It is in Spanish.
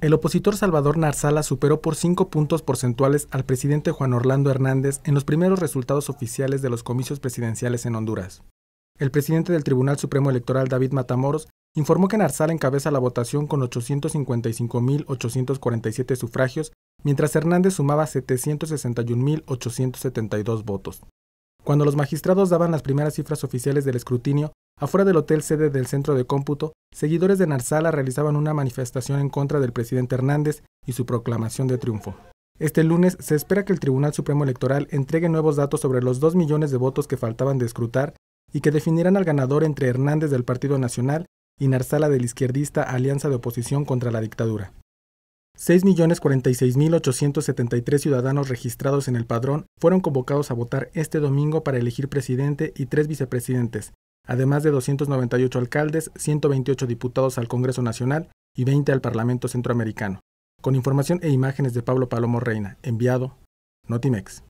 El opositor Salvador Narzala superó por 5 puntos porcentuales al presidente Juan Orlando Hernández en los primeros resultados oficiales de los comicios presidenciales en Honduras. El presidente del Tribunal Supremo Electoral David Matamoros informó que Narzala encabeza la votación con 855.847 sufragios, mientras Hernández sumaba 761.872 votos. Cuando los magistrados daban las primeras cifras oficiales del escrutinio, Afuera del hotel sede del centro de cómputo, seguidores de Narsala realizaban una manifestación en contra del presidente Hernández y su proclamación de triunfo. Este lunes se espera que el Tribunal Supremo Electoral entregue nuevos datos sobre los dos millones de votos que faltaban de escrutar y que definirán al ganador entre Hernández del Partido Nacional y Narsala del izquierdista Alianza de Oposición contra la Dictadura. 6.046.873 ciudadanos registrados en el padrón fueron convocados a votar este domingo para elegir presidente y tres vicepresidentes, además de 298 alcaldes, 128 diputados al Congreso Nacional y 20 al Parlamento Centroamericano. Con información e imágenes de Pablo Palomo Reina, enviado Notimex.